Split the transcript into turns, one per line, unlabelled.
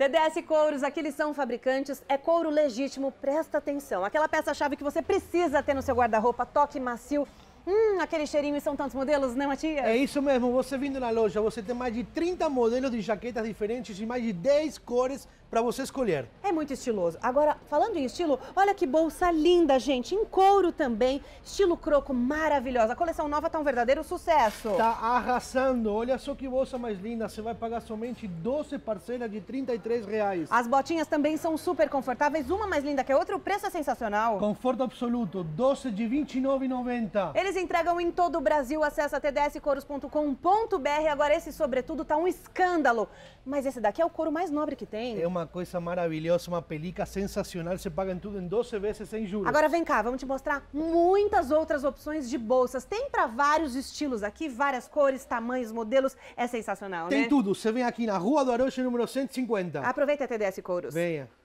TDS Couros, aqui eles são fabricantes, é couro legítimo, presta atenção. Aquela peça-chave que você precisa ter no seu guarda-roupa, toque macio Hum, aquele cheirinho e são tantos modelos, né, Matias? É
isso mesmo. Você vindo na loja, você tem mais de 30 modelos de jaquetas diferentes e mais de 10 cores para você escolher.
É muito estiloso. Agora, falando em estilo, olha que bolsa linda, gente. Em couro também. Estilo croco, maravilhosa. A coleção nova tá um verdadeiro sucesso. Tá
arrasando. Olha só que bolsa mais linda. Você vai pagar somente 12 parcelas de 33
reais. As botinhas também são super confortáveis. Uma mais linda que a outra. O preço é sensacional.
Conforto absoluto. 12 de 29,90.
Ele eles entregam em todo o Brasil. Acesse tdscouros.com.br. Agora, esse sobretudo tá um escândalo. Mas esse daqui é o couro mais nobre que tem. É
uma coisa maravilhosa, uma pelica sensacional. Você paga em tudo em 12 vezes sem juros. Agora vem
cá, vamos te mostrar muitas outras opções de bolsas. Tem para vários estilos aqui, várias cores, tamanhos, modelos. É sensacional, tem né? Tem tudo.
Você vem aqui na Rua do Aroche, número 150.
Aproveita a TDS Couros.
Venha.